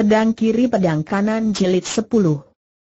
pedang kiri pedang kanan jilid 10.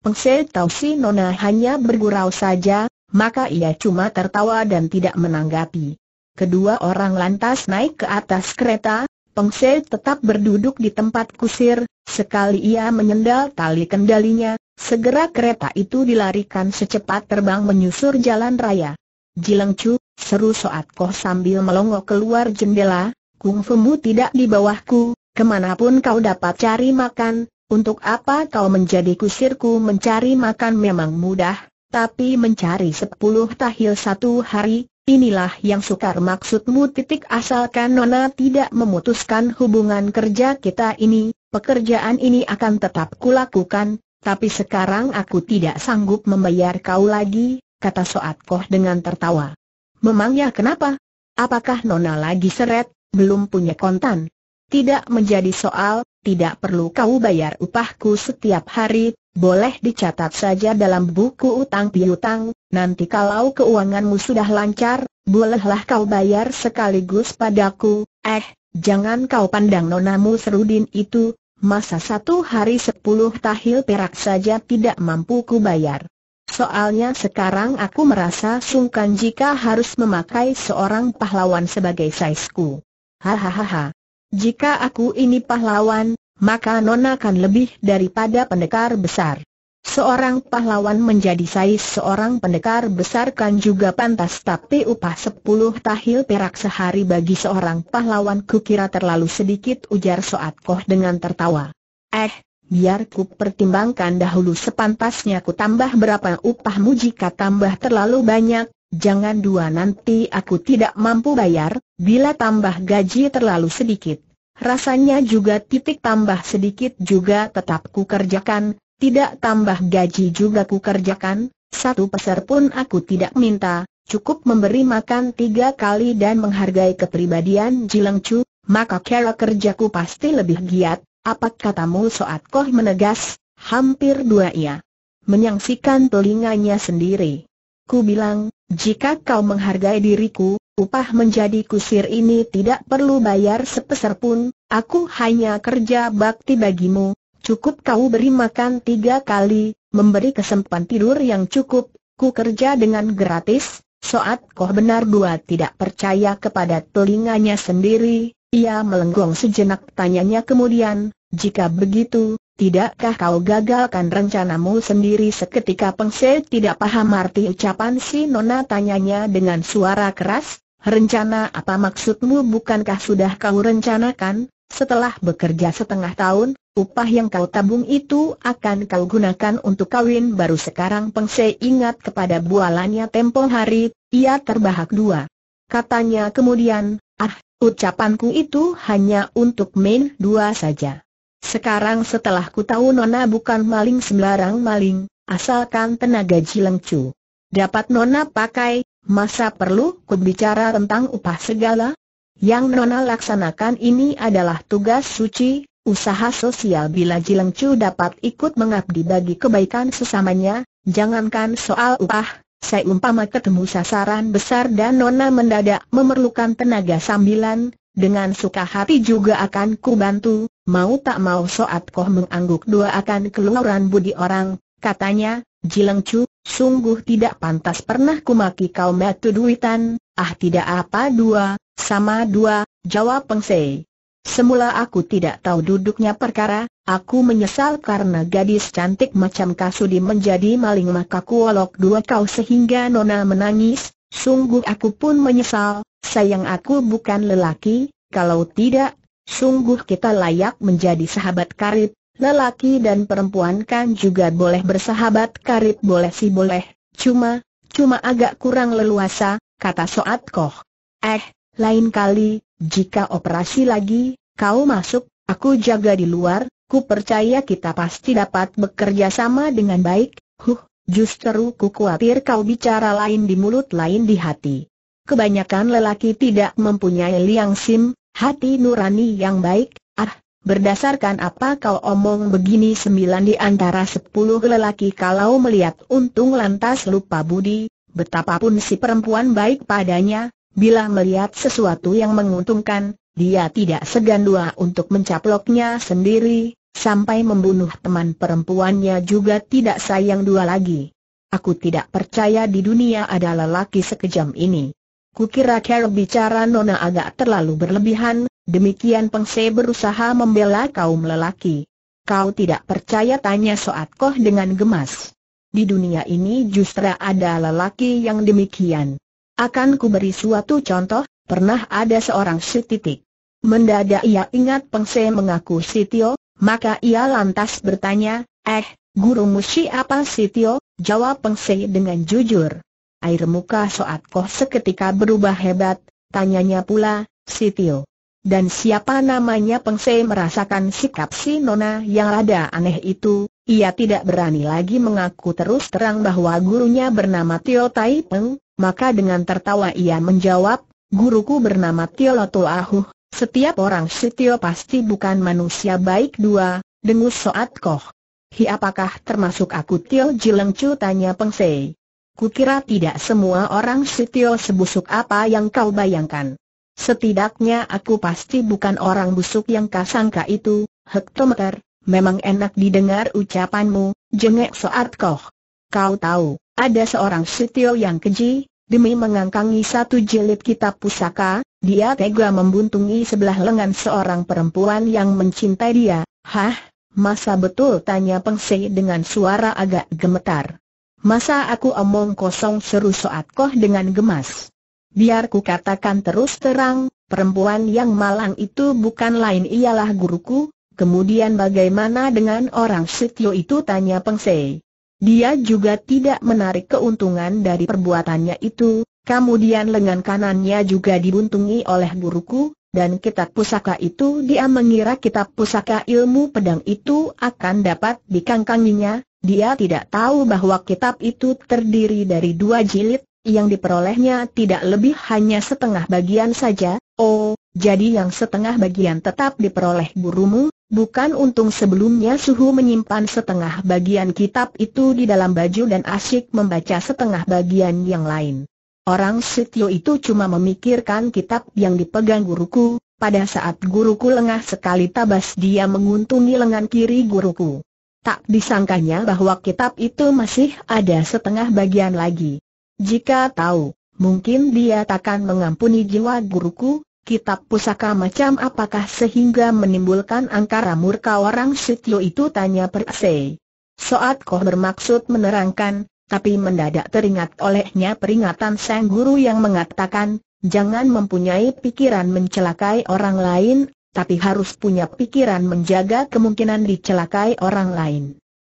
Pengse tahu Si Nona hanya bergurau saja, maka ia cuma tertawa dan tidak menanggapi. Kedua orang lantas naik ke atas kereta, Pengse tetap berduduk di tempat kusir, sekali ia menyendal tali kendalinya, segera kereta itu dilarikan secepat terbang menyusur jalan raya. Jilengcu, seru Soat Koh sambil melongo keluar jendela, Kung mu tidak di bawahku, Kemanapun kau dapat cari makan, untuk apa kau menjadi kusirku mencari makan memang mudah, tapi mencari sepuluh tahil satu hari, inilah yang sukar maksudmu titik asalkan Nona tidak memutuskan hubungan kerja kita ini, pekerjaan ini akan tetap kulakukan, tapi sekarang aku tidak sanggup membayar kau lagi, kata Soat Koh dengan tertawa. Memangnya kenapa? Apakah Nona lagi seret, belum punya kontan? Tidak menjadi soal, tidak perlu kau bayar upahku setiap hari, boleh dicatat saja dalam buku utang piutang, nanti kalau keuanganmu sudah lancar, bolehlah kau bayar sekaligus padaku, eh, jangan kau pandang nonamu serudin itu, masa satu hari sepuluh tahil perak saja tidak mampu ku bayar. Soalnya sekarang aku merasa sungkan jika harus memakai seorang pahlawan sebagai saisku. Hahaha, jika aku ini pahlawan, maka Nona akan lebih daripada pendekar besar. Seorang pahlawan menjadi sais seorang pendekar besar kan juga pantas tapi upah sepuluh tahil perak sehari bagi seorang pahlawan kukira terlalu sedikit ujar Soat Koh dengan tertawa. Eh, biar ku pertimbangkan dahulu sepantasnya ku tambah berapa upahmu jika tambah terlalu banyak, Jangan dua nanti aku tidak mampu bayar, bila tambah gaji terlalu sedikit. Rasanya juga titik tambah sedikit juga tetap ku kerjakan. tidak tambah gaji juga ku kerjakan. satu peser pun aku tidak minta, cukup memberi makan tiga kali dan menghargai kepribadian Jilengcu, maka kera kerjaku pasti lebih giat, apa katamu Soat Koh menegas, hampir dua ia. Menyaksikan telinganya sendiri. Ku bilang, jika kau menghargai diriku, upah menjadi kusir ini tidak perlu bayar sepeser pun, aku hanya kerja bakti bagimu, cukup kau beri makan tiga kali, memberi kesempatan tidur yang cukup, ku kerja dengan gratis, soat koh benar dua tidak percaya kepada telinganya sendiri, ia melenggong sejenak tanyanya kemudian, jika begitu, Tidakkah kau gagalkan rencanamu sendiri seketika Pengse tidak paham arti ucapan si Nona tanyanya dengan suara keras, rencana apa maksudmu bukankah sudah kau rencanakan, setelah bekerja setengah tahun, upah yang kau tabung itu akan kau gunakan untuk kawin baru sekarang Pengse ingat kepada bualannya tempo hari, ia terbahak dua. Katanya kemudian, ah, ucapanku itu hanya untuk main dua saja. Sekarang setelah ku tahu Nona bukan maling sembarang maling, asalkan tenaga Cilengcu. Dapat Nona pakai, masa perlu ku bicara tentang upah segala? Yang Nona laksanakan ini adalah tugas suci, usaha sosial bila Cilengcu dapat ikut mengabdi bagi kebaikan sesamanya, jangankan soal upah, saya umpama ketemu sasaran besar dan Nona mendadak memerlukan tenaga sambilan, dengan suka hati juga akan ku bantu, Mau tak mau Soat Koh mengangguk dua akan keluaran budi orang, katanya, Jileng cu, sungguh tidak pantas pernah kumaki kau metu duitan, ah tidak apa dua, sama dua, jawab Pengse. Semula aku tidak tahu duduknya perkara, aku menyesal karena gadis cantik macam Kasudi menjadi maling maka kuolok dua kau sehingga Nona menangis, sungguh aku pun menyesal, sayang aku bukan lelaki, kalau tidak, Sungguh kita layak menjadi sahabat karib, lelaki dan perempuan kan juga boleh bersahabat karib boleh si boleh, cuma, cuma agak kurang leluasa, kata Soat Koh. Eh, lain kali, jika operasi lagi, kau masuk, aku jaga di luar, ku percaya kita pasti dapat bekerja sama dengan baik, huh, justru ku khawatir kau bicara lain di mulut lain di hati. Kebanyakan lelaki tidak mempunyai liang sim, Hati nurani yang baik, ah, berdasarkan apa kau omong begini sembilan di antara sepuluh lelaki kalau melihat untung lantas lupa budi, betapapun si perempuan baik padanya, bila melihat sesuatu yang menguntungkan, dia tidak segan dua untuk mencaploknya sendiri, sampai membunuh teman perempuannya juga tidak sayang dua lagi. Aku tidak percaya di dunia ada lelaki sekejam ini. Kukira Carol bicara Nona agak terlalu berlebihan, demikian Pengse berusaha membela kaum lelaki. Kau tidak percaya tanya Soat Koh dengan gemas. Di dunia ini justru ada lelaki yang demikian. Akan ku beri suatu contoh, pernah ada seorang si titik. Mendadak ia ingat Pengse mengaku Sitio, maka ia lantas bertanya, eh, gurumu siapa Sitio? Jawab Pengse dengan jujur. Air muka Soat Koh seketika berubah hebat, tanyanya pula, si Tio. Dan siapa namanya Pengse merasakan sikap si Nona yang rada aneh itu, ia tidak berani lagi mengaku terus terang bahwa gurunya bernama Tio Tai Peng, maka dengan tertawa ia menjawab, guruku bernama Tio Loto Ahuh, setiap orang si Tio pasti bukan manusia baik dua, dengus Soat Koh. Hi apakah termasuk aku Tio Jilengcu tanya Sei. Kukira tidak semua orang sitio sebusuk apa yang kau bayangkan. Setidaknya aku pasti bukan orang busuk yang kasangka itu, hektometer, memang enak didengar ucapanmu, jengek soat koh. Kau tahu, ada seorang sitio yang keji, demi mengangkangi satu jilid kitab pusaka, dia tega membuntungi sebelah lengan seorang perempuan yang mencintai dia, hah? Masa betul tanya Pengsei dengan suara agak gemetar. Masa aku omong kosong seru Soat Koh dengan gemas. Biar ku katakan terus terang, perempuan yang malang itu bukan lain ialah guruku, kemudian bagaimana dengan orang setio itu tanya Pengsei. Dia juga tidak menarik keuntungan dari perbuatannya itu, kemudian lengan kanannya juga dibuntungi oleh guruku, dan kitab pusaka itu dia mengira kitab pusaka ilmu pedang itu akan dapat dikangkanginya, dia tidak tahu bahwa kitab itu terdiri dari dua jilid, yang diperolehnya tidak lebih hanya setengah bagian saja, oh, jadi yang setengah bagian tetap diperoleh gurumu, bukan untung sebelumnya Suhu menyimpan setengah bagian kitab itu di dalam baju dan asyik membaca setengah bagian yang lain. Orang Sitio itu cuma memikirkan kitab yang dipegang guruku, pada saat guruku lengah sekali tabas dia menguntungi lengan kiri guruku. Tak disangkanya bahwa kitab itu masih ada setengah bagian lagi. Jika tahu, mungkin dia takkan mengampuni jiwa guruku, kitab pusaka macam apakah sehingga menimbulkan angkara murka orang Sitio itu tanya Persei. Soat Koh bermaksud menerangkan, tapi mendadak teringat olehnya peringatan sang guru yang mengatakan, jangan mempunyai pikiran mencelakai orang lain, tapi harus punya pikiran menjaga kemungkinan dicelakai orang lain.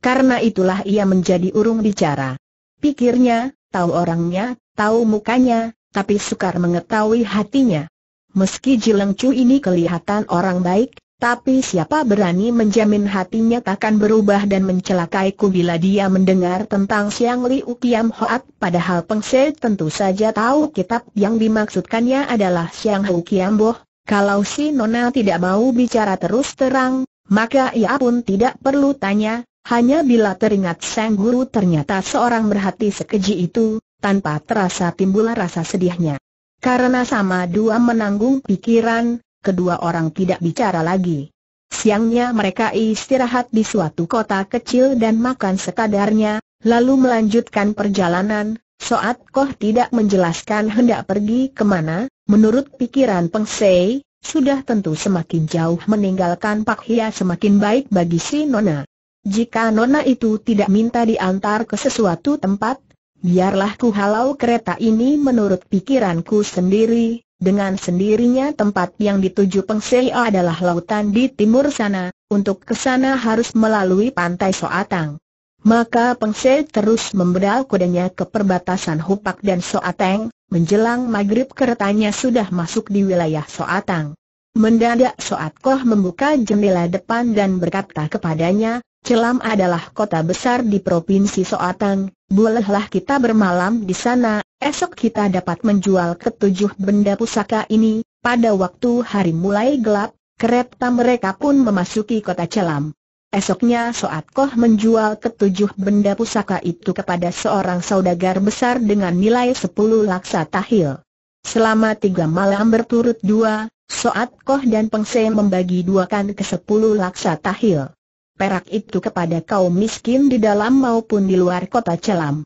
Karena itulah ia menjadi urung bicara. Pikirnya, tahu orangnya, tahu mukanya, tapi sukar mengetahui hatinya. Meski Jileng ini kelihatan orang baik, tapi siapa berani menjamin hatinya takkan berubah dan mencelakaiku bila dia mendengar tentang Siang Liu Kiam Hoat padahal Se tentu saja tahu kitab yang dimaksudkannya adalah Siang Hou Kiam Boh, kalau si Nona tidak mau bicara terus terang, maka ia pun tidak perlu tanya, hanya bila teringat sang guru ternyata seorang berhati sekeji itu, tanpa terasa timbul rasa sedihnya. Karena sama dua menanggung pikiran, kedua orang tidak bicara lagi. Siangnya mereka istirahat di suatu kota kecil dan makan sekadarnya, lalu melanjutkan perjalanan, Soat Koh tidak menjelaskan hendak pergi kemana, menurut pikiran Peng Sei, sudah tentu semakin jauh meninggalkan Pak Hia semakin baik bagi si Nona. Jika Nona itu tidak minta diantar ke sesuatu tempat, biarlah ku halau kereta ini menurut pikiranku sendiri. Dengan sendirinya tempat yang dituju Pengsei adalah lautan di timur sana, untuk ke sana harus melalui pantai Soatang. Maka Pengsei terus membedal kudanya ke perbatasan Hupak dan Soateng, Menjelang maghrib keretanya sudah masuk di wilayah Soatang. Mendadak Soat Koh membuka jendela depan dan berkata kepadanya, Celam adalah kota besar di provinsi Soatang, bolehlah kita bermalam di sana, esok kita dapat menjual ketujuh benda pusaka ini, pada waktu hari mulai gelap, kereta mereka pun memasuki kota Celam. Esoknya Soat Koh menjual ketujuh benda pusaka itu kepada seorang saudagar besar dengan nilai sepuluh laksa tahil. Selama tiga malam berturut dua, Soat Koh dan Peng Se membagi duakan ke sepuluh laksa tahil. Perak itu kepada kaum miskin di dalam maupun di luar kota Celam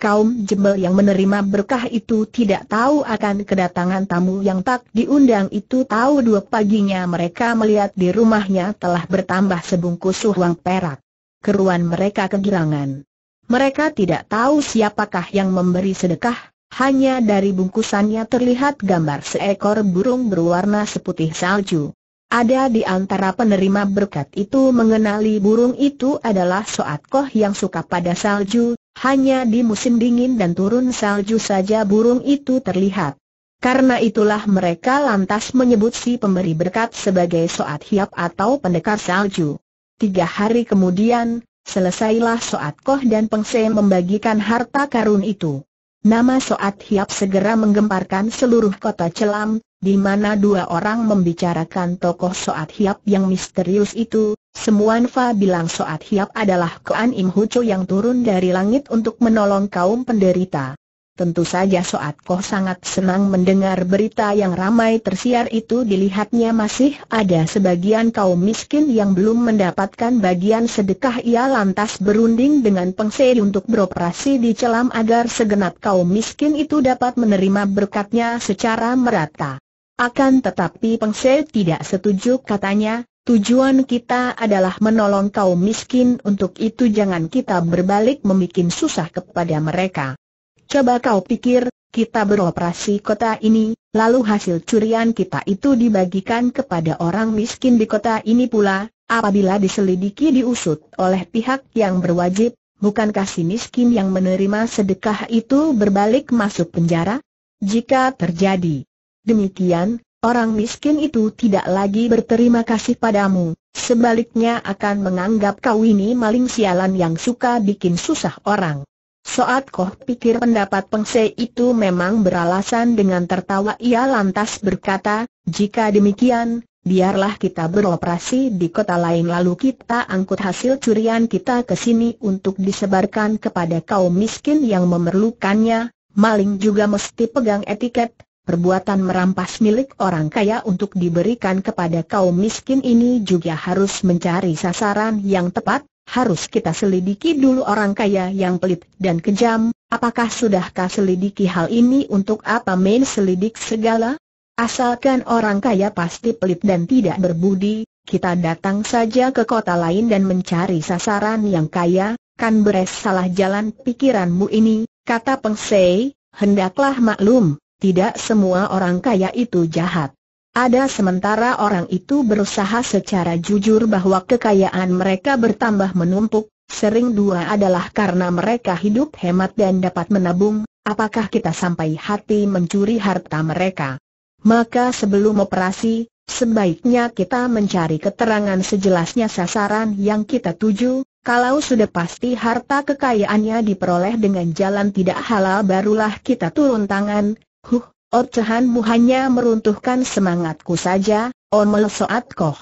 kaum jembel yang menerima berkah itu tidak tahu akan kedatangan tamu yang tak diundang itu tahu dua paginya mereka melihat di rumahnya telah bertambah sebungkus uang perak. Keruan mereka kegirangan. Mereka tidak tahu siapakah yang memberi sedekah, hanya dari bungkusannya terlihat gambar seekor burung berwarna seputih salju. Ada di antara penerima berkat itu mengenali burung itu adalah Soat Koh yang suka pada salju, hanya di musim dingin dan turun salju saja burung itu terlihat. Karena itulah mereka lantas menyebut si pemberi berkat sebagai Soat Hiap atau pendekar salju. Tiga hari kemudian, selesailah Soat Koh dan Pengse membagikan harta karun itu. Nama Soat Hiap segera menggemparkan seluruh kota Celam, di mana dua orang membicarakan tokoh Soat Hiap yang misterius itu, Semuan Fa bilang Soat Hiap adalah Kuan Im Hucu yang turun dari langit untuk menolong kaum penderita. Tentu saja Soat Koh sangat senang mendengar berita yang ramai tersiar itu dilihatnya masih ada sebagian kaum miskin yang belum mendapatkan bagian sedekah ia lantas berunding dengan pengseri untuk beroperasi di celam agar segenap kaum miskin itu dapat menerima berkatnya secara merata. Akan tetapi pengseri tidak setuju katanya, Tujuan kita adalah menolong kaum miskin untuk itu jangan kita berbalik membuat susah kepada mereka. Coba kau pikir, kita beroperasi kota ini, lalu hasil curian kita itu dibagikan kepada orang miskin di kota ini pula, apabila diselidiki diusut oleh pihak yang berwajib, bukankah si miskin yang menerima sedekah itu berbalik masuk penjara? Jika terjadi demikian, Orang miskin itu tidak lagi berterima kasih padamu, sebaliknya akan menganggap kau ini maling sialan yang suka bikin susah orang. Soat Koh pikir pendapat Pengse itu memang beralasan dengan tertawa ia lantas berkata, jika demikian, biarlah kita beroperasi di kota lain lalu kita angkut hasil curian kita ke sini untuk disebarkan kepada kaum miskin yang memerlukannya, maling juga mesti pegang etiket, perbuatan merampas milik orang kaya untuk diberikan kepada kaum miskin ini juga harus mencari sasaran yang tepat, harus kita selidiki dulu orang kaya yang pelit dan kejam, apakah sudahkah selidiki hal ini untuk apa main selidik segala? Asalkan orang kaya pasti pelit dan tidak berbudi, kita datang saja ke kota lain dan mencari sasaran yang kaya, kan beres salah jalan pikiranmu ini, kata Pengsei, hendaklah maklum, tidak semua orang kaya itu jahat. Ada sementara orang itu berusaha secara jujur bahwa kekayaan mereka bertambah menumpuk, sering dua adalah karena mereka hidup hemat dan dapat menabung, apakah kita sampai hati mencuri harta mereka. Maka sebelum operasi, sebaiknya kita mencari keterangan sejelasnya sasaran yang kita tuju, kalau sudah pasti harta kekayaannya diperoleh dengan jalan tidak halal barulah kita turun tangan, Huh, ocehanmu hanya meruntuhkan semangatku saja, Omel Soat Koh.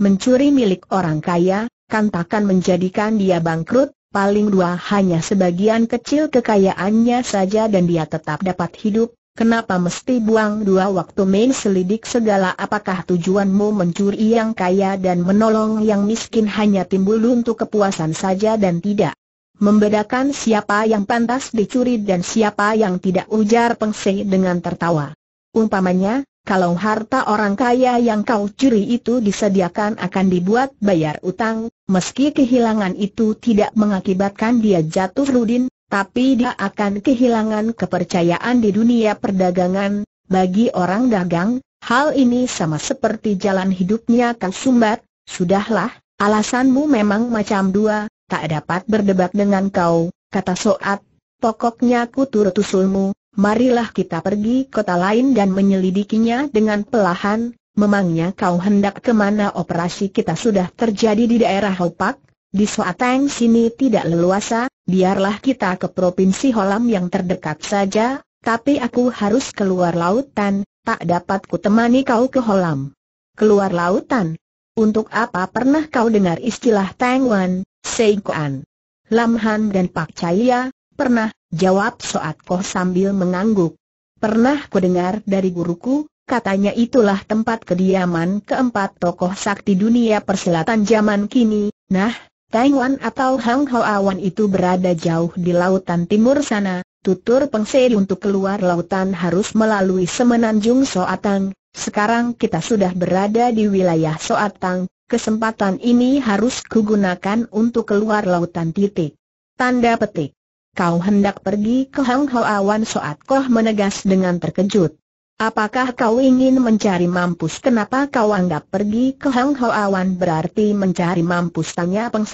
Mencuri milik orang kaya, kan takkan menjadikan dia bangkrut, paling dua hanya sebagian kecil kekayaannya saja dan dia tetap dapat hidup, Kenapa mesti buang dua waktu main selidik segala apakah tujuanmu mencuri yang kaya dan menolong yang miskin hanya timbul untuk kepuasan saja dan tidak membedakan siapa yang pantas dicuri dan siapa yang tidak ujar Pengse dengan tertawa. Umpamanya, kalau harta orang kaya yang kau curi itu disediakan akan dibuat bayar utang, meski kehilangan itu tidak mengakibatkan dia jatuh rudin, tapi dia akan kehilangan kepercayaan di dunia perdagangan. Bagi orang dagang, hal ini sama seperti jalan hidupnya kau Sumbat, sudahlah, alasanmu memang macam dua, tak dapat berdebat dengan kau, kata Soat, pokoknya ku turut usulmu, marilah kita pergi kota lain dan menyelidikinya dengan pelahan, memangnya kau hendak kemana operasi kita sudah terjadi di daerah Hopak, di Soateng sini tidak leluasa, biarlah kita ke Provinsi Holam yang terdekat saja, tapi aku harus keluar lautan, tak dapat ku temani kau ke Holam. Keluar lautan, untuk apa pernah kau dengar istilah Taiwan, Kuan, Lam Han dan Pak Chaya, pernah, jawab Soat Koh sambil mengangguk. Pernah ku dengar dari guruku, katanya itulah tempat kediaman keempat tokoh sakti dunia perselatan zaman kini, nah, Taiwan atau Hang Awan itu berada jauh di lautan timur sana, tutur Pengse untuk keluar lautan harus melalui semenanjung Soatang, sekarang kita sudah berada di wilayah Soatang, kesempatan ini harus kugunakan untuk keluar lautan titik. Tanda petik. Kau hendak pergi ke Hang Ho Awan Soat Koh menegas dengan terkejut. Apakah kau ingin mencari mampus? Kenapa kau anggap pergi ke Hang Ho Awan berarti mencari mampus? Tanya Peng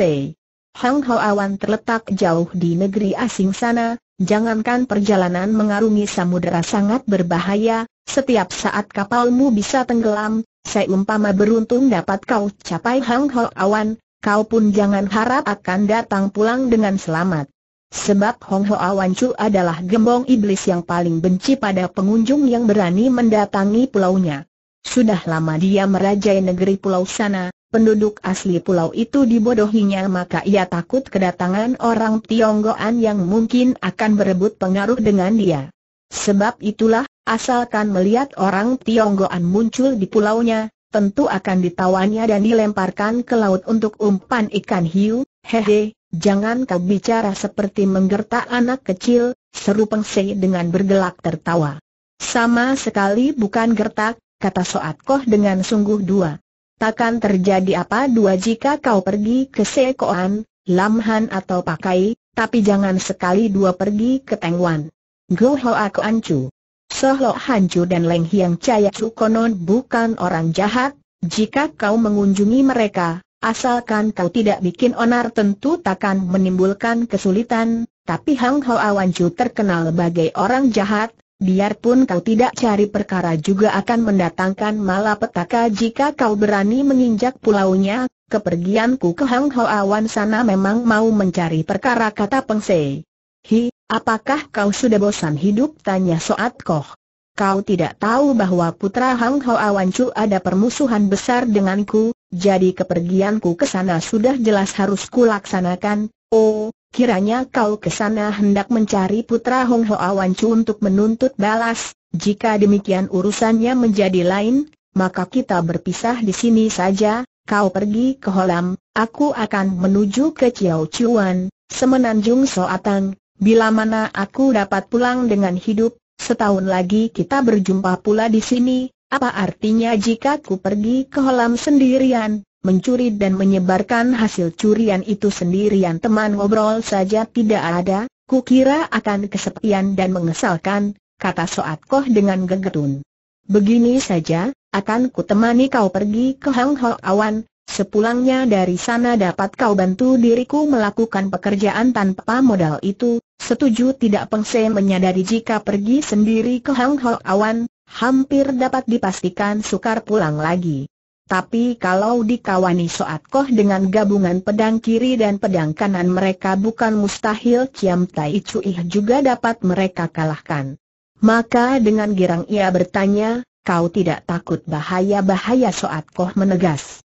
Hang Ho Awan terletak jauh di negeri asing sana, Jangankan perjalanan mengarungi samudera sangat berbahaya, setiap saat kapalmu bisa tenggelam, seumpama beruntung dapat kau capai Hang Ho Awan, kau pun jangan harap akan datang pulang dengan selamat. Sebab Hong Ho Awan Chu adalah gembong iblis yang paling benci pada pengunjung yang berani mendatangi pulaunya. Sudah lama dia merajai negeri pulau sana, penduduk asli pulau itu dibodohinya maka ia takut kedatangan orang Tionggoan yang mungkin akan berebut pengaruh dengan dia. Sebab itulah, asalkan melihat orang Tionggoan muncul di pulaunya, tentu akan ditawannya dan dilemparkan ke laut untuk umpan ikan hiu, hehe, jangan kau bicara seperti menggertak anak kecil, seru Pengse dengan bergelak tertawa. Sama sekali bukan gertak, kata Soat Koh dengan sungguh dua. Takkan terjadi apa-dua jika kau pergi ke Sekoan, Lamhan atau Pakai, tapi jangan sekali dua pergi ke Tengwan. Go Ho Kuan Chu. Soh dan Leng Hiang Chaya Chu konon bukan orang jahat, jika kau mengunjungi mereka, asalkan kau tidak bikin onar tentu takkan menimbulkan kesulitan, tapi Hang Hoa Awan Chu terkenal sebagai orang jahat, biarpun kau tidak cari perkara juga akan mendatangkan malapetaka jika kau berani menginjak pulaunya, kepergianku ke Hang Ho Awan sana memang mau mencari perkara kata Peng Se. Hi, apakah kau sudah bosan hidup? Tanya Soat Koh. Kau tidak tahu bahwa putra Hang Ho Awan Chu ada permusuhan besar denganku, jadi kepergianku ke sana sudah jelas harus kulaksanakan, Oh, Kiranya kau ke sana hendak mencari putra Hong Ho Chu untuk menuntut balas, jika demikian urusannya menjadi lain, maka kita berpisah di sini saja, kau pergi ke Holam, aku akan menuju ke Chiao Chuan, Semenanjung Soatang, bila mana aku dapat pulang dengan hidup, setahun lagi kita berjumpa pula di sini, apa artinya jika ku pergi ke Holam sendirian? mencuri dan menyebarkan hasil curian itu sendirian teman ngobrol saja tidak ada, kukira akan kesepian dan mengesalkan, kata Soat Koh dengan gegetun. Begini saja, akan kutemani kau pergi ke Hang Ho Awan, sepulangnya dari sana dapat kau bantu diriku melakukan pekerjaan tanpa modal itu, setuju tidak Pengse menyadari jika pergi sendiri ke Hang Ho Awan, hampir dapat dipastikan sukar pulang lagi. Tapi kalau dikawani Soat Koh dengan gabungan pedang kiri dan pedang kanan mereka bukan mustahil ciam Tai cuih juga dapat mereka kalahkan. Maka dengan girang ia bertanya, kau tidak takut bahaya-bahaya Soat Koh menegas.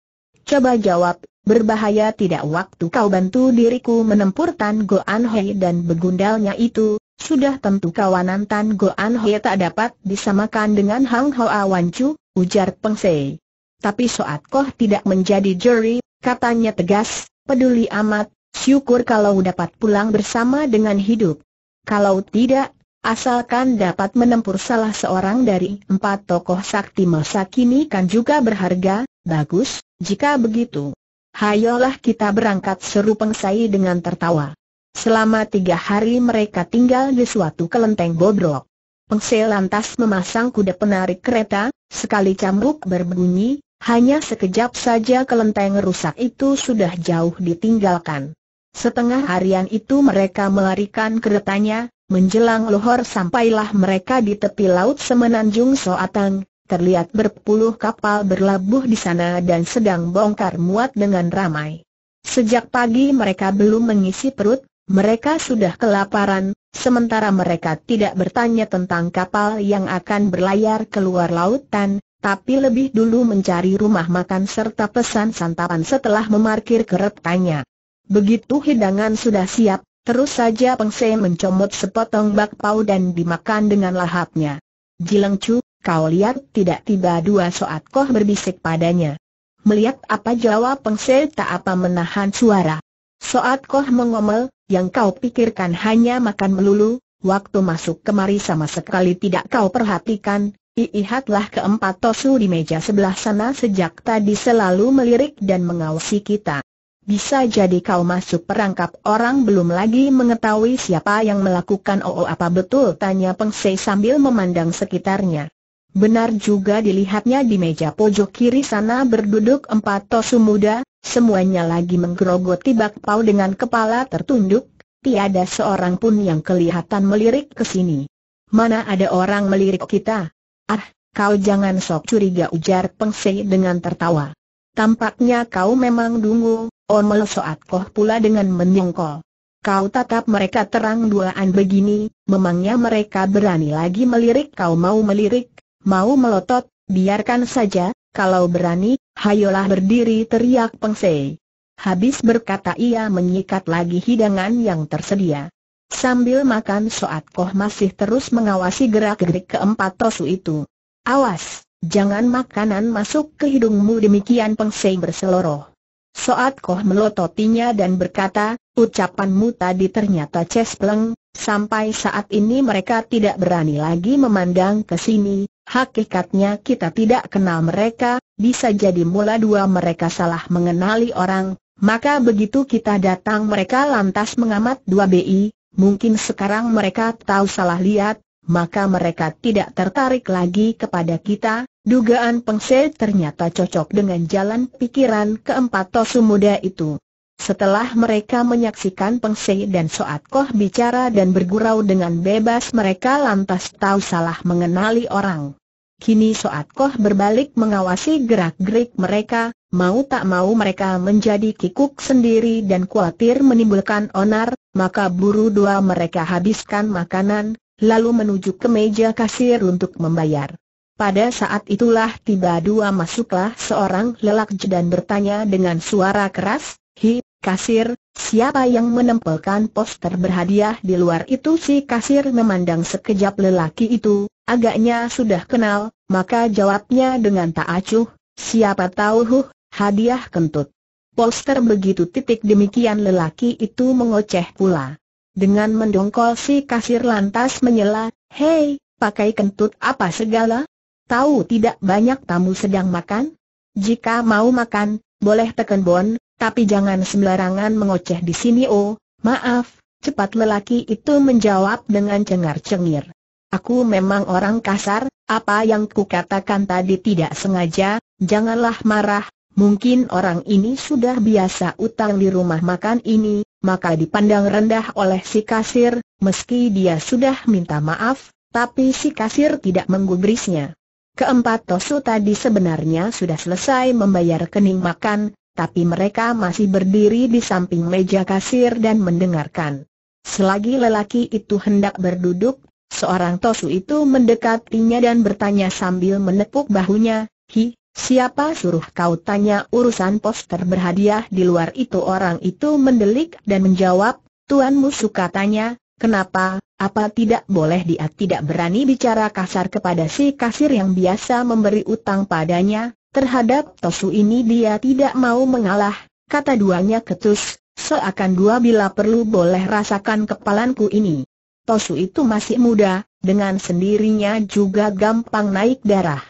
Coba jawab, berbahaya tidak waktu kau bantu diriku menempur Tan Go An Hei dan begundalnya itu, sudah tentu kawanan Tan Go An Hei tak dapat disamakan dengan Hang Hoa Wan Chu, ujar Peng Sei tapi Soat Koh tidak menjadi juri, katanya tegas, peduli amat, syukur kalau dapat pulang bersama dengan hidup. Kalau tidak, asalkan dapat menempur salah seorang dari empat tokoh sakti masa kini kan juga berharga, bagus, jika begitu. Hayolah kita berangkat seru pengsai dengan tertawa. Selama tiga hari mereka tinggal di suatu kelenteng bobrok. Pengsel lantas memasang kuda penarik kereta, sekali cambuk berbunyi, hanya sekejap saja kelenteng rusak itu sudah jauh ditinggalkan. Setengah harian itu mereka melarikan keretanya, menjelang lohor sampailah mereka di tepi laut semenanjung Soatang, terlihat berpuluh kapal berlabuh di sana dan sedang bongkar muat dengan ramai. Sejak pagi mereka belum mengisi perut, mereka sudah kelaparan, sementara mereka tidak bertanya tentang kapal yang akan berlayar keluar lautan, tapi lebih dulu mencari rumah makan serta pesan santapan setelah memarkir keretanya. Begitu hidangan sudah siap, terus saja Pengse mencomot sepotong bakpao dan dimakan dengan lahapnya. Jileng Chu, kau lihat tidak tiba dua soat koh berbisik padanya. Melihat apa jawab Pengse tak apa menahan suara. Soat koh mengomel, yang kau pikirkan hanya makan melulu, waktu masuk kemari sama sekali tidak kau perhatikan, Iihatlah keempat Tosu di meja sebelah sana sejak tadi selalu melirik dan mengawasi kita. Bisa jadi kau masuk perangkap orang belum lagi mengetahui siapa yang melakukan oo apa betul tanya Pengsei sambil memandang sekitarnya. Benar juga dilihatnya di meja pojok kiri sana berduduk empat Tosu muda, semuanya lagi menggerogoti tibak pau dengan kepala tertunduk, tiada seorang pun yang kelihatan melirik ke sini. Mana ada orang melirik kita? Ah, kau jangan sok curiga ujar Peng Sei dengan tertawa. Tampaknya kau memang dungu, Omel Soat Koh pula dengan menyongkol. Kau tatap mereka terang duaan begini, memangnya mereka berani lagi melirik kau mau melirik, mau melotot, biarkan saja, kalau berani, hayolah berdiri teriak Peng Sei. Habis berkata ia menyikat lagi hidangan yang tersedia. Sambil makan Soat Koh masih terus mengawasi gerak-gerik keempat tosu itu. Awas, jangan makanan masuk ke hidungmu demikian Pengsei berseloroh. Soat Koh melototinya dan berkata, ucapanmu tadi ternyata cespleng, sampai saat ini mereka tidak berani lagi memandang ke sini, hakikatnya kita tidak kenal mereka, bisa jadi mula dua mereka salah mengenali orang, maka begitu kita datang mereka lantas mengamat dua BI, mungkin sekarang mereka tahu salah lihat, maka mereka tidak tertarik lagi kepada kita, dugaan pengsel ternyata cocok dengan jalan pikiran keempat Tosu muda itu. Setelah mereka menyaksikan Pengsei dan Soat Koh bicara dan bergurau dengan bebas mereka lantas tahu salah mengenali orang. Kini Soat Koh berbalik mengawasi gerak-gerik mereka, mau tak mau mereka menjadi kikuk sendiri dan khawatir menimbulkan onar, maka buru dua mereka habiskan makanan, lalu menuju ke meja kasir untuk membayar. Pada saat itulah tiba dua masuklah seorang lelak dan bertanya dengan suara keras, Hi, kasir, siapa yang menempelkan poster berhadiah di luar itu si kasir memandang sekejap lelaki itu, Agaknya sudah kenal, maka jawabnya dengan tak acuh, siapa tahu huh, hadiah kentut. Polster begitu titik demikian lelaki itu mengoceh pula. Dengan mendongkol si kasir lantas menyela, hei, pakai kentut apa segala? Tahu tidak banyak tamu sedang makan? Jika mau makan, boleh tekan bon, tapi jangan sembarangan mengoceh di sini oh, maaf, cepat lelaki itu menjawab dengan cengar-cengir. Aku memang orang kasar, apa yang kukatakan tadi tidak sengaja, janganlah marah, mungkin orang ini sudah biasa utang di rumah makan ini, maka dipandang rendah oleh si kasir, meski dia sudah minta maaf, tapi si kasir tidak menggubrisnya. Keempat Tosu tadi sebenarnya sudah selesai membayar kening makan, tapi mereka masih berdiri di samping meja kasir dan mendengarkan. Selagi lelaki itu hendak berduduk, Seorang Tosu itu mendekatinya dan bertanya sambil menepuk bahunya, Hi, siapa suruh kau tanya urusan poster berhadiah di luar itu? Orang itu mendelik dan menjawab, Tuan suka katanya, kenapa, apa tidak boleh dia tidak berani bicara kasar kepada si kasir yang biasa memberi utang padanya, terhadap Tosu ini dia tidak mau mengalah, kata duanya ketus, seakan dua bila perlu boleh rasakan kepalanku ini. Tosu itu masih muda, dengan sendirinya juga gampang naik darah.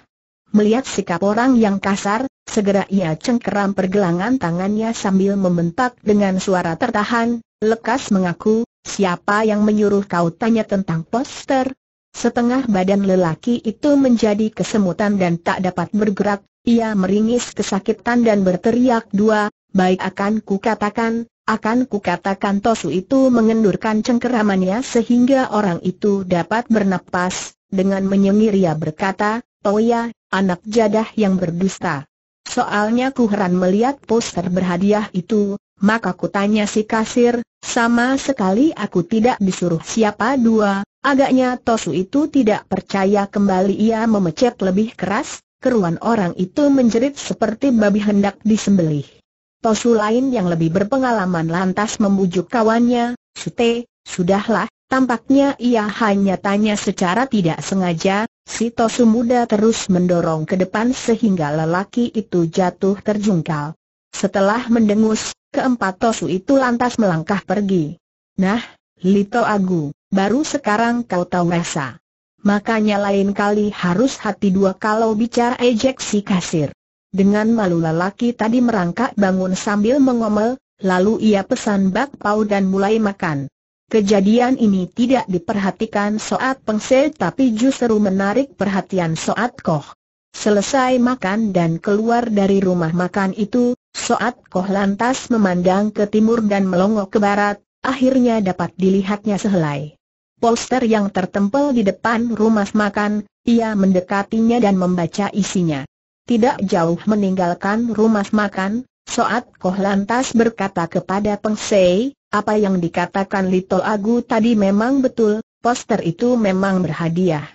Melihat sikap orang yang kasar, segera ia cengkeram pergelangan tangannya sambil membentak dengan suara tertahan, lekas mengaku, siapa yang menyuruh kau tanya tentang poster? Setengah badan lelaki itu menjadi kesemutan dan tak dapat bergerak, ia meringis kesakitan dan berteriak dua, baik akan ku katakan. Akan kukatakan Tosu itu mengendurkan cengkeramannya sehingga orang itu dapat bernapas, dengan menyengir ia berkata, Toya, anak jadah yang berdusta. Soalnya ku heran melihat poster berhadiah itu, maka ku tanya si kasir, sama sekali aku tidak disuruh siapa dua, agaknya Tosu itu tidak percaya kembali ia memecet lebih keras, keruan orang itu menjerit seperti babi hendak disembelih. Tosu lain yang lebih berpengalaman lantas membujuk kawannya, Sute, sudahlah, tampaknya ia hanya tanya secara tidak sengaja, si Tosu muda terus mendorong ke depan sehingga lelaki itu jatuh terjungkal. Setelah mendengus, keempat Tosu itu lantas melangkah pergi. Nah, Lito Agu, baru sekarang kau tahu rasa. Makanya lain kali harus hati dua kalau bicara ejek si kasir. Dengan malu lelaki tadi merangkak bangun sambil mengomel, lalu ia pesan bakpao dan mulai makan. Kejadian ini tidak diperhatikan Soat Pengse tapi justru menarik perhatian Soat Koh. Selesai makan dan keluar dari rumah makan itu, Soat Koh lantas memandang ke timur dan melongo ke barat, akhirnya dapat dilihatnya sehelai. polster yang tertempel di depan rumah makan, ia mendekatinya dan membaca isinya. Tidak jauh meninggalkan rumah makan, Soat Koh lantas berkata kepada Peng Sei, apa yang dikatakan Lito Agu tadi memang betul, poster itu memang berhadiah.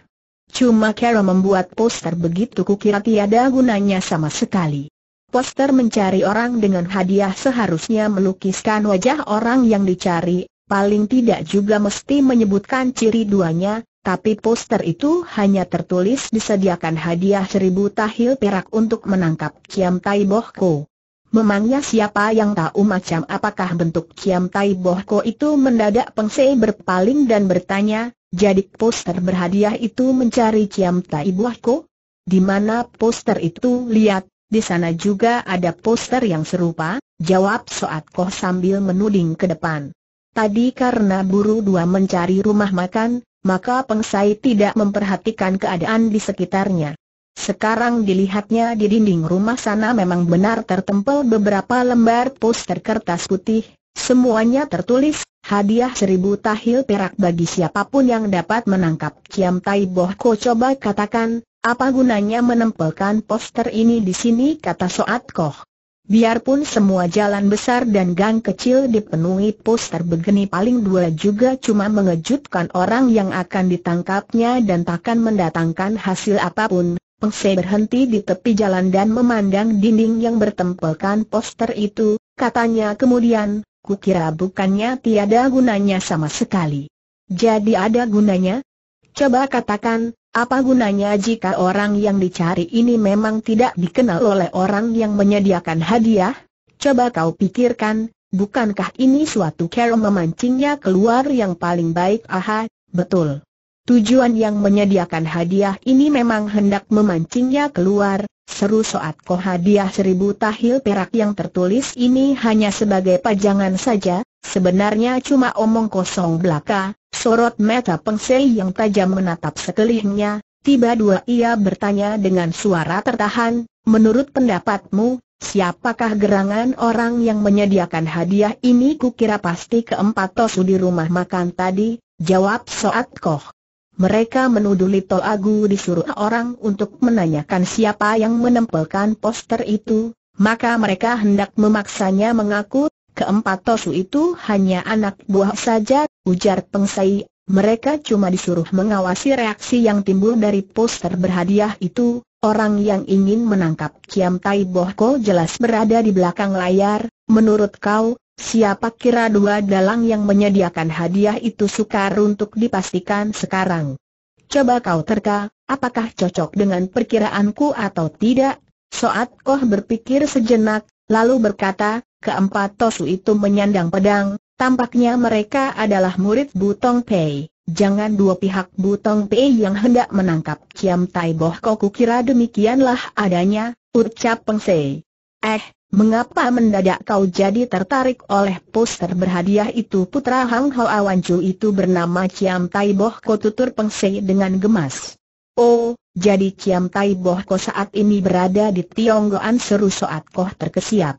Cuma Kero membuat poster begitu kukira tiada gunanya sama sekali. Poster mencari orang dengan hadiah seharusnya melukiskan wajah orang yang dicari, paling tidak juga mesti menyebutkan ciri duanya, tapi poster itu hanya tertulis disediakan hadiah seribu tahil perak untuk menangkap Kiam Tai Bohko. Memangnya siapa yang tahu macam apakah bentuk Kiam Tai Bohko itu mendadak pengsei berpaling dan bertanya, jadi poster berhadiah itu mencari Kiam Tai Bohko? Di mana poster itu lihat, di sana juga ada poster yang serupa, jawab Soat Koh sambil menuding ke depan. Tadi karena buru dua mencari rumah makan, maka pengsai tidak memperhatikan keadaan di sekitarnya. Sekarang dilihatnya di dinding rumah sana memang benar tertempel beberapa lembar poster kertas putih, semuanya tertulis, hadiah seribu tahil perak bagi siapapun yang dapat menangkap Kiam Tai Boh Ko coba katakan, apa gunanya menempelkan poster ini di sini kata Soat Koh. Biarpun semua jalan besar dan gang kecil dipenuhi poster begini paling dua juga cuma mengejutkan orang yang akan ditangkapnya dan takkan mendatangkan hasil apapun. Pengse berhenti di tepi jalan dan memandang dinding yang bertempelkan poster itu, katanya kemudian, kukira bukannya tiada gunanya sama sekali. Jadi ada gunanya? Coba katakan, apa gunanya jika orang yang dicari ini memang tidak dikenal oleh orang yang menyediakan hadiah? Coba kau pikirkan, bukankah ini suatu cara memancingnya keluar yang paling baik? Aha, betul. Tujuan yang menyediakan hadiah ini memang hendak memancingnya keluar, seru soat ko hadiah seribu tahil perak yang tertulis ini hanya sebagai pajangan saja, Sebenarnya cuma omong kosong belaka, sorot mata Pengsei yang tajam menatap sekelilingnya, tiba dua ia bertanya dengan suara tertahan, menurut pendapatmu, siapakah gerangan orang yang menyediakan hadiah ini kukira pasti keempat tosu di rumah makan tadi, jawab Soat Koh. Mereka menuduh Lito Agu disuruh orang untuk menanyakan siapa yang menempelkan poster itu, maka mereka hendak memaksanya mengaku, Keempat Tosu itu hanya anak buah saja, ujar Peng Sai. mereka cuma disuruh mengawasi reaksi yang timbul dari poster berhadiah itu, orang yang ingin menangkap Kiam Tai Bohko jelas berada di belakang layar, menurut kau, siapa kira dua dalang yang menyediakan hadiah itu sukar untuk dipastikan sekarang. Coba kau terka, apakah cocok dengan perkiraanku atau tidak? Soat Koh berpikir sejenak, lalu berkata, Keempat Tosu itu menyandang pedang, tampaknya mereka adalah murid Butong Pei. Jangan dua pihak Butong Pei yang hendak menangkap Kiam Tai Boh Koku kira demikianlah adanya, ucap Peng Sei. Eh, mengapa mendadak kau jadi tertarik oleh poster berhadiah itu putra Hang Ho Awanju itu bernama Kiam Tai Boh Koku tutur Peng Sei dengan gemas. Oh, jadi Kiam Tai Boh Koku saat ini berada di Tionggoan seru Soat Koh terkesiap.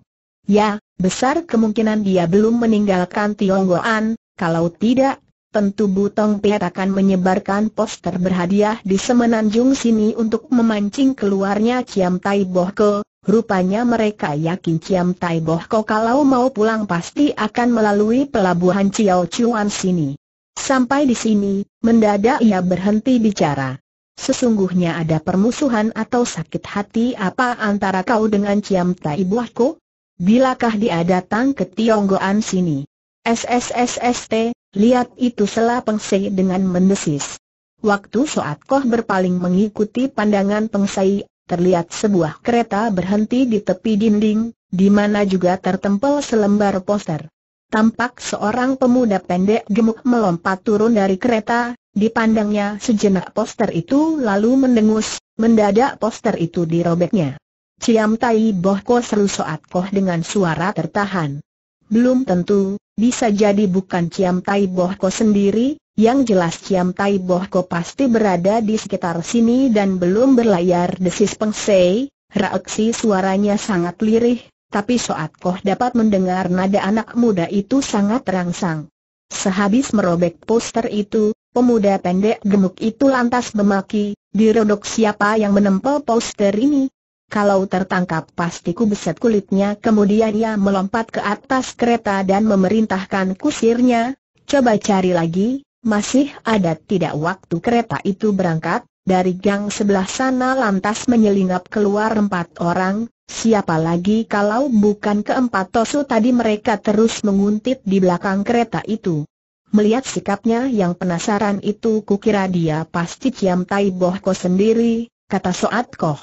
Ya, besar kemungkinan dia belum meninggalkan Tionggoan, kalau tidak, tentu Butong Piat akan menyebarkan poster berhadiah di semenanjung sini untuk memancing keluarnya Ciam Tai Bohko. Rupanya mereka yakin Ciam Tai Bohko kalau mau pulang pasti akan melalui pelabuhan Ciao Chuan sini. Sampai di sini, mendadak ia berhenti bicara. Sesungguhnya ada permusuhan atau sakit hati apa antara kau dengan Ciam Tai Bohko? bilakah dia datang ke Tionggoan sini? SSSST, lihat itu selah pengsei dengan mendesis. Waktu Soat Koh berpaling mengikuti pandangan pengsei, terlihat sebuah kereta berhenti di tepi dinding, di mana juga tertempel selembar poster. Tampak seorang pemuda pendek gemuk melompat turun dari kereta, dipandangnya sejenak poster itu lalu mendengus, mendadak poster itu dirobeknya. Ciam Tai Boh Ko seru Soat Koh dengan suara tertahan. Belum tentu, bisa jadi bukan Ciam Tai Boh Ko sendiri, yang jelas Ciam Tai Boh Ko pasti berada di sekitar sini dan belum berlayar desis pengsei, Reaksi suaranya sangat lirih, tapi Soat Koh dapat mendengar nada anak muda itu sangat terangsang. Sehabis merobek poster itu, pemuda pendek gemuk itu lantas memaki, dirodok siapa yang menempel poster ini, kalau tertangkap pasti ku beset kulitnya Kemudian ia melompat ke atas kereta dan memerintahkan kusirnya Coba cari lagi, masih ada tidak waktu kereta itu berangkat Dari gang sebelah sana lantas menyelinap keluar empat orang Siapa lagi kalau bukan keempat Tosu tadi mereka terus menguntit di belakang kereta itu Melihat sikapnya yang penasaran itu kukira dia pasti Ciam Tai bohko sendiri, kata Soat Koh.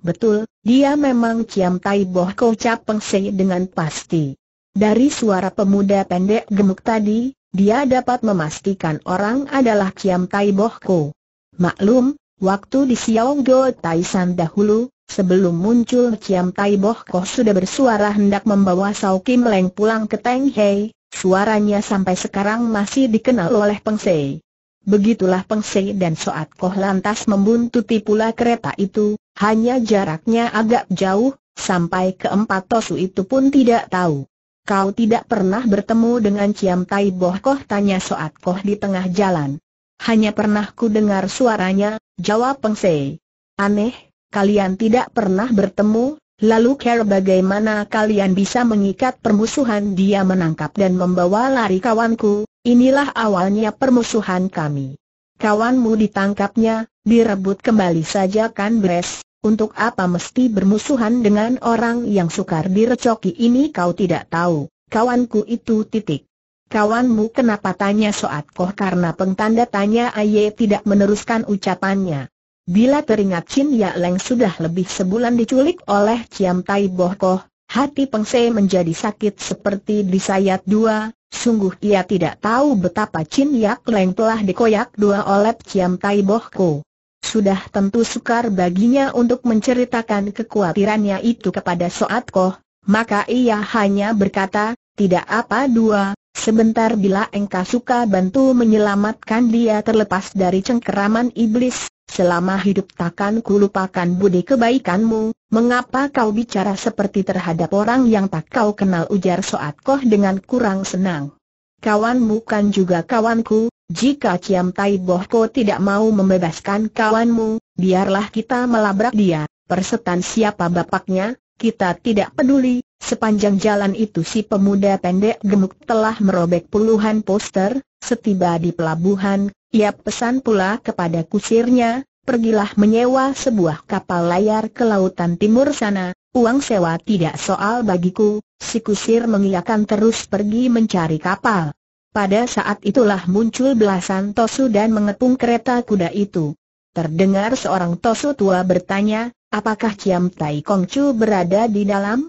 Betul, dia memang Ciam Tai Boh Kau Cap Peng Sei dengan pasti. Dari suara pemuda pendek gemuk tadi, dia dapat memastikan orang adalah Ciam Tai Boh Kau. Maklum, waktu di Xiao Go Tai San dahulu, sebelum muncul Ciam Tai Boh Kau sudah bersuara hendak membawa Sao Kim Leng pulang ke Teng Hei, suaranya sampai sekarang masih dikenal oleh Peng Sei. Begitulah Sei dan Soat Koh lantas membuntuti pula kereta itu, hanya jaraknya agak jauh, sampai ke empat tosu itu pun tidak tahu. Kau tidak pernah bertemu dengan Ciam Tai Boh Koh tanya Soat Koh di tengah jalan. Hanya pernah ku dengar suaranya, jawab Peng Sei. Aneh, kalian tidak pernah bertemu, lalu care bagaimana kalian bisa mengikat permusuhan dia menangkap dan membawa lari kawanku, Inilah awalnya permusuhan kami. Kawanmu ditangkapnya, direbut kembali saja kan Bres, untuk apa mesti bermusuhan dengan orang yang sukar direcoki ini kau tidak tahu, kawanku itu titik. Kawanmu kenapa tanya Soat Koh karena pengtanda tanya Aye tidak meneruskan ucapannya. Bila teringat Chin Ya Leng sudah lebih sebulan diculik oleh Ciam Tai Boh Koh, Hati Peng Se menjadi sakit seperti disayat dua, Sungguh ia tidak tahu betapa Chin Yak Leng telah dikoyak dua oleh Ciam Tai Boh Ko. Sudah tentu sukar baginya untuk menceritakan kekhawatirannya itu kepada Soat Koh, maka ia hanya berkata, tidak apa dua, sebentar bila engkau suka bantu menyelamatkan dia terlepas dari cengkeraman iblis, Selama hidup takkan kulupakan budi kebaikanmu, mengapa kau bicara seperti terhadap orang yang tak kau kenal ujar Soat Koh dengan kurang senang. Kawanmu kan juga kawanku, jika Ciam Tai Boh Ko tidak mau membebaskan kawanmu, biarlah kita melabrak dia, persetan siapa bapaknya, kita tidak peduli, Sepanjang jalan itu si pemuda pendek gemuk telah merobek puluhan poster, setiba di pelabuhan, ia pesan pula kepada kusirnya, pergilah menyewa sebuah kapal layar ke lautan timur sana, uang sewa tidak soal bagiku, si kusir mengiakan terus pergi mencari kapal. Pada saat itulah muncul belasan tosu dan mengepung kereta kuda itu. Terdengar seorang tosu tua bertanya, apakah Ciam Tai Kong Chu berada di dalam?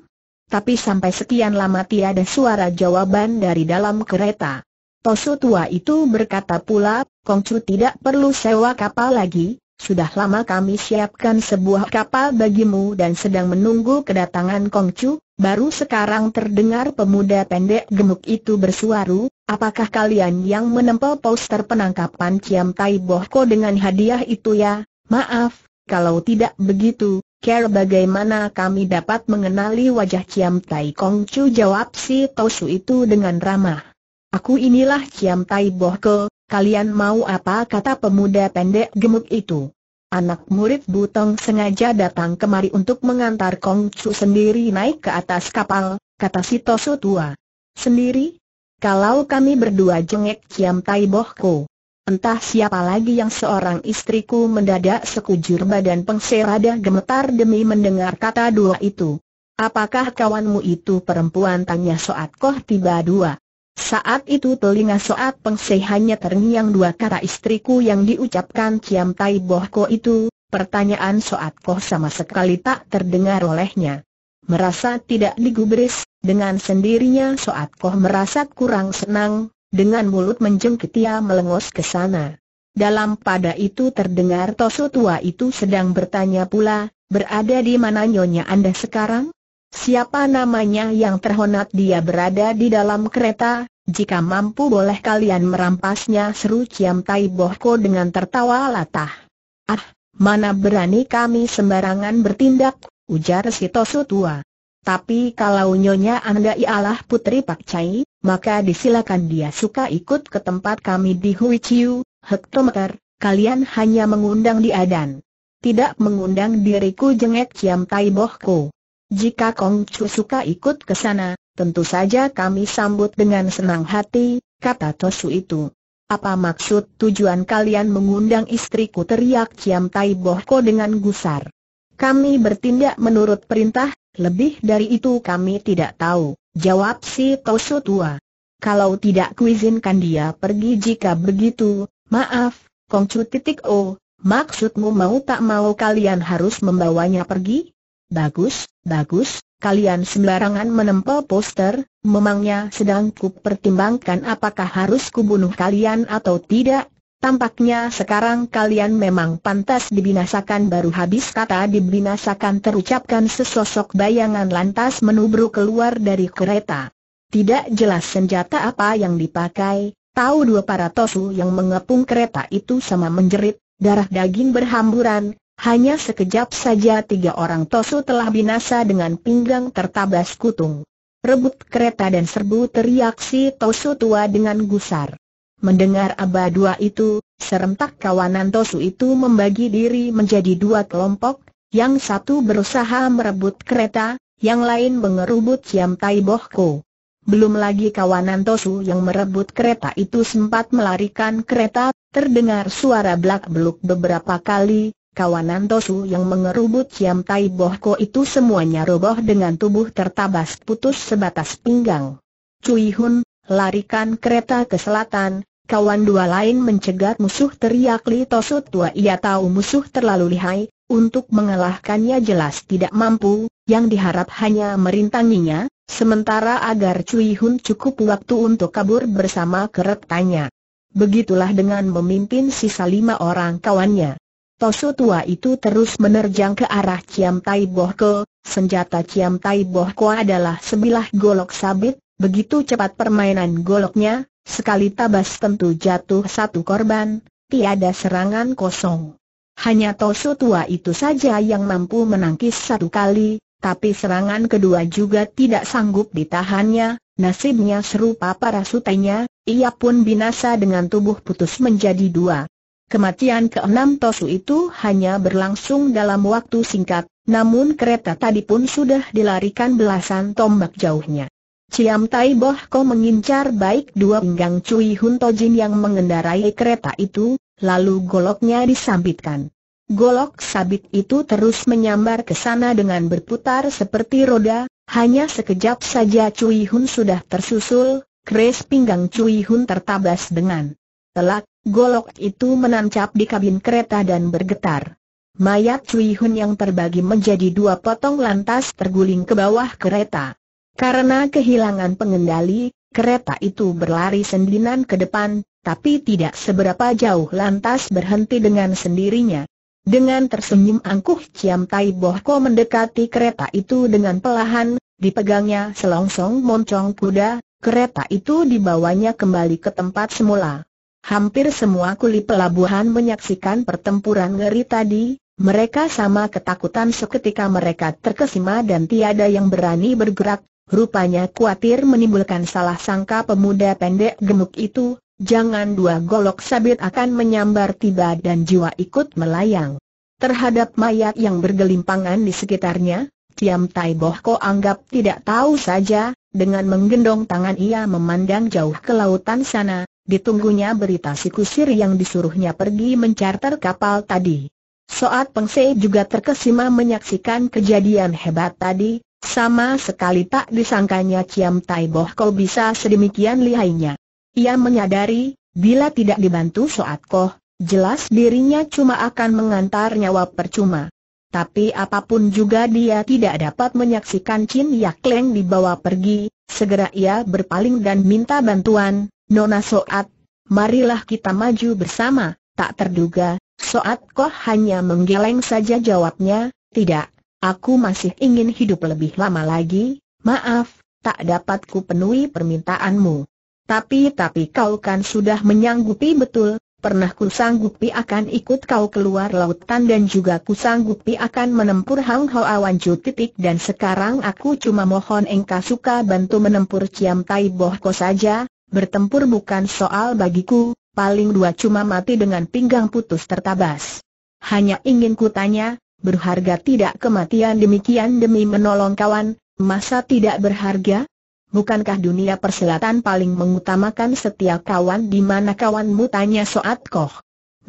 tapi sampai sekian lama tiada suara jawaban dari dalam kereta. Tosu tua itu berkata pula, Kongcu tidak perlu sewa kapal lagi, sudah lama kami siapkan sebuah kapal bagimu dan sedang menunggu kedatangan Kongcu, baru sekarang terdengar pemuda pendek gemuk itu bersuara, apakah kalian yang menempel poster penangkapan Ciam Tai Bohko dengan hadiah itu ya? Maaf, kalau tidak begitu, Care bagaimana kami dapat mengenali wajah Ciam Tai Kong Chu jawab si Tosu itu dengan ramah. Aku inilah Ciam Tai Bohko, kalian mau apa kata pemuda pendek gemuk itu. Anak murid Butong sengaja datang kemari untuk mengantar Kong Chu sendiri naik ke atas kapal, kata si Tosu tua. Sendiri? Kalau kami berdua jengek Ciam Tai Bohko, Entah siapa lagi yang seorang istriku mendadak sekujur badan pengserada gemetar demi mendengar kata dua itu. Apakah kawanmu itu perempuan tanya Soat Koh tiba dua. Saat itu telinga Soat Pengse hanya terngiang dua kata istriku yang diucapkan Ciam Tai Boh Ko itu, pertanyaan Soat Koh sama sekali tak terdengar olehnya. Merasa tidak digubris, dengan sendirinya Soat Koh merasa kurang senang, dengan mulut menjengkit ia melengos ke sana. Dalam pada itu terdengar Tosu tua itu sedang bertanya pula, berada di mana nyonya Anda sekarang? Siapa namanya yang terhormat dia berada di dalam kereta, jika mampu boleh kalian merampasnya seru Ciam Tai Bohko dengan tertawa latah. Ah, mana berani kami sembarangan bertindak, ujar si Tosu tua. Tapi kalau nyonya Anda ialah putri Pak Chai, maka disilakan dia suka ikut ke tempat kami di Hui Chiu, hektometer, kalian hanya mengundang di Adan. tidak mengundang diriku jengek Ciam Tai Bohku. Jika Kong Chu suka ikut ke sana, tentu saja kami sambut dengan senang hati, kata Tosu itu. Apa maksud tujuan kalian mengundang istriku teriak Ciam Tai Bohko dengan gusar? Kami bertindak menurut perintah lebih dari itu kami tidak tahu, jawab si Tosu tua. Kalau tidak kuizinkan dia pergi jika begitu, maaf, Kongcu titik O, maksudmu mau tak mau kalian harus membawanya pergi? Bagus, bagus, kalian sembarangan menempel poster, memangnya sedang pertimbangkan apakah harus kubunuh kalian atau tidak, Tampaknya sekarang kalian memang pantas dibinasakan baru habis kata dibinasakan terucapkan sesosok bayangan lantas menubruk keluar dari kereta. Tidak jelas senjata apa yang dipakai, tahu dua para tosu yang mengepung kereta itu sama menjerit, darah daging berhamburan, hanya sekejap saja tiga orang tosu telah binasa dengan pinggang tertabas kutung. Rebut kereta dan serbu teriak si tosu tua dengan gusar. Mendengar aba dua itu, serentak kawanan Tosu itu membagi diri menjadi dua kelompok, yang satu berusaha merebut kereta, yang lain mengerubut Siam Tai Bohko. Belum lagi kawanan Tosu yang merebut kereta itu sempat melarikan kereta, terdengar suara belak-beluk beberapa kali, kawanan Tosu yang mengerubut Siam Tai Bohko itu semuanya roboh dengan tubuh tertabas putus sebatas pinggang. Cui Hun, larikan kereta ke selatan, kawan dua lain mencegat musuh teriak Li Tosut tua ia tahu musuh terlalu lihai, untuk mengalahkannya jelas tidak mampu, yang diharap hanya merintanginya, sementara agar Cui Hun cukup waktu untuk kabur bersama keretanya. Begitulah dengan memimpin sisa lima orang kawannya. Tosu tua itu terus menerjang ke arah Ciam Tai Boh Ko, senjata Ciam Tai Boh Ko adalah sebilah golok sabit, begitu cepat permainan goloknya, Sekali tabas tentu jatuh satu korban, tiada serangan kosong. Hanya Tosu tua itu saja yang mampu menangkis satu kali, tapi serangan kedua juga tidak sanggup ditahannya, nasibnya serupa para sutenya, ia pun binasa dengan tubuh putus menjadi dua. Kematian keenam Tosu itu hanya berlangsung dalam waktu singkat, namun kereta tadi pun sudah dilarikan belasan tombak jauhnya. Ciam Tai Boh Ko mengincar baik dua pinggang Cui Hun Tojin yang mengendarai kereta itu, lalu goloknya disambitkan. Golok sabit itu terus menyambar ke sana dengan berputar seperti roda, hanya sekejap saja Cui Hun sudah tersusul, kres pinggang Cui Hun tertabas dengan telak, golok itu menancap di kabin kereta dan bergetar. Mayat Cui Hun yang terbagi menjadi dua potong lantas terguling ke bawah kereta. Karena kehilangan pengendali, kereta itu berlari sendinan ke depan, tapi tidak seberapa jauh lantas berhenti dengan sendirinya. Dengan tersenyum angkuh Ciam Tai Bohko mendekati kereta itu dengan pelahan, dipegangnya selongsong moncong kuda, kereta itu dibawanya kembali ke tempat semula. Hampir semua kuli pelabuhan menyaksikan pertempuran ngeri tadi, mereka sama ketakutan seketika mereka terkesima dan tiada yang berani bergerak, Rupanya kuatir menimbulkan salah sangka pemuda pendek gemuk itu, jangan dua golok sabit akan menyambar tiba dan jiwa ikut melayang. Terhadap mayat yang bergelimpangan di sekitarnya, Tiam Tai Bohko anggap tidak tahu saja, dengan menggendong tangan ia memandang jauh ke lautan sana, ditunggunya berita si kusir yang disuruhnya pergi mencarter kapal tadi. Soat Pengse juga terkesima menyaksikan kejadian hebat tadi, sama sekali tak disangkanya Ciam Tai Boh Kau bisa sedemikian lihainya. Ia menyadari, bila tidak dibantu Soat Koh, jelas dirinya cuma akan mengantar nyawa percuma. Tapi apapun juga dia tidak dapat menyaksikan Chin Yak Leng dibawa pergi, segera ia berpaling dan minta bantuan, Nona Soat, marilah kita maju bersama, tak terduga, Soat Koh hanya menggeleng saja jawabnya, tidak, Aku masih ingin hidup lebih lama lagi, maaf, tak dapat ku penuhi permintaanmu. Tapi-tapi kau kan sudah menyanggupi betul, pernah ku sanggupi akan ikut kau keluar lautan dan juga ku sanggupi akan menempur Hang Awan Ju titik dan sekarang aku cuma mohon engkau suka bantu menempur Ciam Tai Boh ko saja, bertempur bukan soal bagiku, paling dua cuma mati dengan pinggang putus tertabas. Hanya ingin ku tanya, berharga tidak kematian demikian demi menolong kawan, masa tidak berharga? Bukankah dunia perselatan paling mengutamakan setiap kawan di mana kawanmu tanya Soat Koh?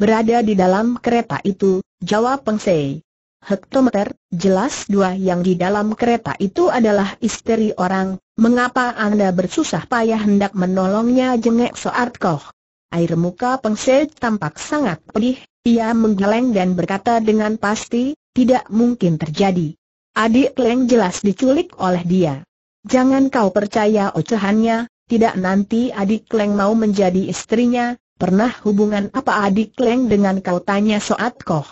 Berada di dalam kereta itu, jawab Peng Sei. Hektometer, jelas dua yang di dalam kereta itu adalah istri orang, mengapa Anda bersusah payah hendak menolongnya jengek Soat Koh? Air muka Peng Sei tampak sangat pedih, ia menggeleng dan berkata dengan pasti, tidak mungkin terjadi. Adik Leng jelas diculik oleh dia. Jangan kau percaya ocehannya, tidak nanti adik Leng mau menjadi istrinya, pernah hubungan apa adik Leng dengan kau tanya Soat Koh.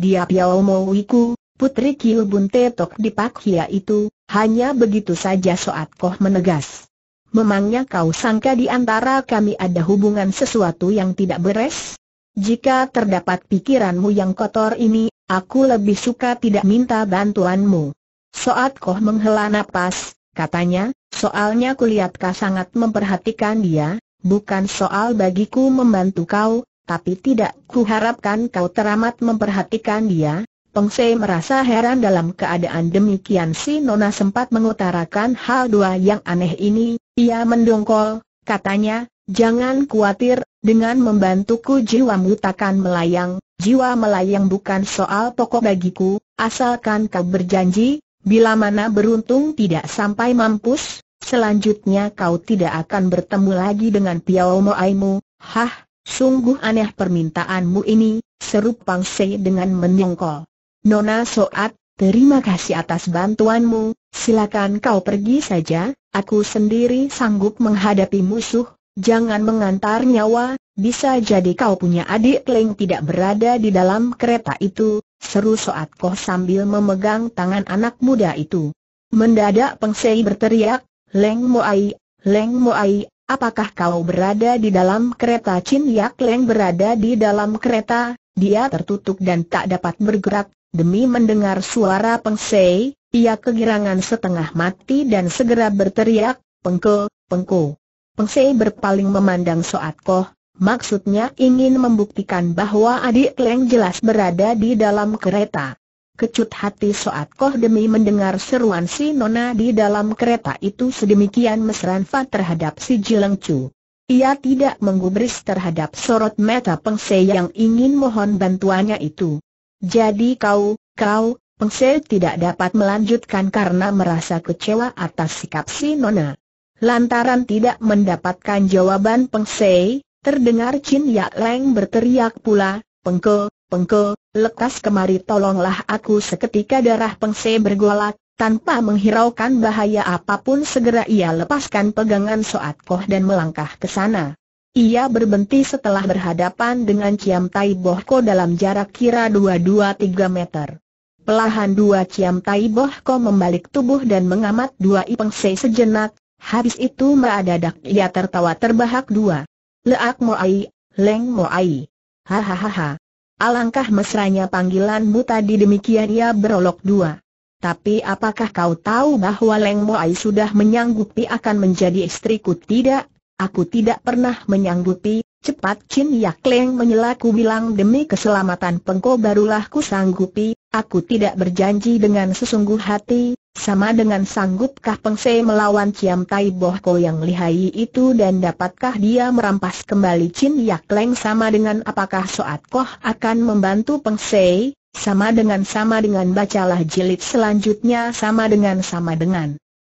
Dia mau Wiku, putri Kiu Bun Tetok di Pak Hia itu, hanya begitu saja Soat Koh menegas. Memangnya kau sangka di antara kami ada hubungan sesuatu yang tidak beres? Jika terdapat pikiranmu yang kotor ini, Aku lebih suka tidak minta bantuanmu. Soat Koh menghela nafas, katanya, soalnya kulihat kau sangat memperhatikan dia, bukan soal bagiku membantu kau, tapi tidak kuharapkan kau teramat memperhatikan dia. Pengse merasa heran dalam keadaan demikian si Nona sempat mengutarakan hal dua yang aneh ini, ia mendongkol, katanya, Jangan khawatir, dengan membantuku jiwamu takkan melayang, jiwa melayang bukan soal pokok bagiku, asalkan kau berjanji, bila mana beruntung tidak sampai mampus, selanjutnya kau tidak akan bertemu lagi dengan Piao Moaimu, hah, sungguh aneh permintaanmu ini, seru Pang dengan menyongkol. Nona Soat, terima kasih atas bantuanmu, silakan kau pergi saja, aku sendiri sanggup menghadapi musuh, Jangan mengantar nyawa, bisa jadi kau punya adik Leng tidak berada di dalam kereta itu, seru Soat Koh sambil memegang tangan anak muda itu. Mendadak Pengsei berteriak, Leng Moai, Leng Moai, apakah kau berada di dalam kereta Chin Yak Leng berada di dalam kereta, dia tertutup dan tak dapat bergerak, demi mendengar suara Pengsei, ia kegirangan setengah mati dan segera berteriak, Pengko, Pengko. Peng Sei berpaling memandang Soat Koh, maksudnya ingin membuktikan bahwa adik Leng jelas berada di dalam kereta. Kecut hati Soat Koh demi mendengar seruan si Nona di dalam kereta itu sedemikian mesranfa terhadap si Jileng Chu. Ia tidak menggubris terhadap sorot mata Peng Sei yang ingin mohon bantuannya itu. Jadi kau, kau, Peng Sei tidak dapat melanjutkan karena merasa kecewa atas sikap si Nona. Lantaran tidak mendapatkan jawaban Peng Sei, terdengar Chin Yat Leng berteriak pula, Pengke, Pengke, lekas kemari tolonglah aku seketika darah Peng Sei bergolak, tanpa menghiraukan bahaya apapun segera ia lepaskan pegangan Soat Koh dan melangkah ke sana. Ia berhenti setelah berhadapan dengan Ciam Tai Boh Ko dalam jarak kira 2-2-3 meter. Pelahan dua Ciam Tai Boh Ko membalik tubuh dan mengamat dua Ipeng Sei sejenak, Habis itu madadak ia ya tertawa terbahak dua. Leak Moai, Leng Moai. Hahaha. Alangkah mesranya panggilanmu tadi demikian ia berolok dua. Tapi apakah kau tahu bahwa Leng Moai sudah menyanggupi akan menjadi istriku tidak? Aku tidak pernah menyanggupi, cepat Chin Yak Leng menyelaku bilang demi keselamatan pengko barulah ku sanggupi, aku tidak berjanji dengan sesungguh hati, sama dengan sanggupkah Peng Se melawan Ciam Tai Boh Ko yang lihai itu dan dapatkah dia merampas kembali Chin Yak Leng sama dengan apakah Soat Koh akan membantu Peng Se, sama dengan sama dengan bacalah jilid selanjutnya sama dengan sama dengan.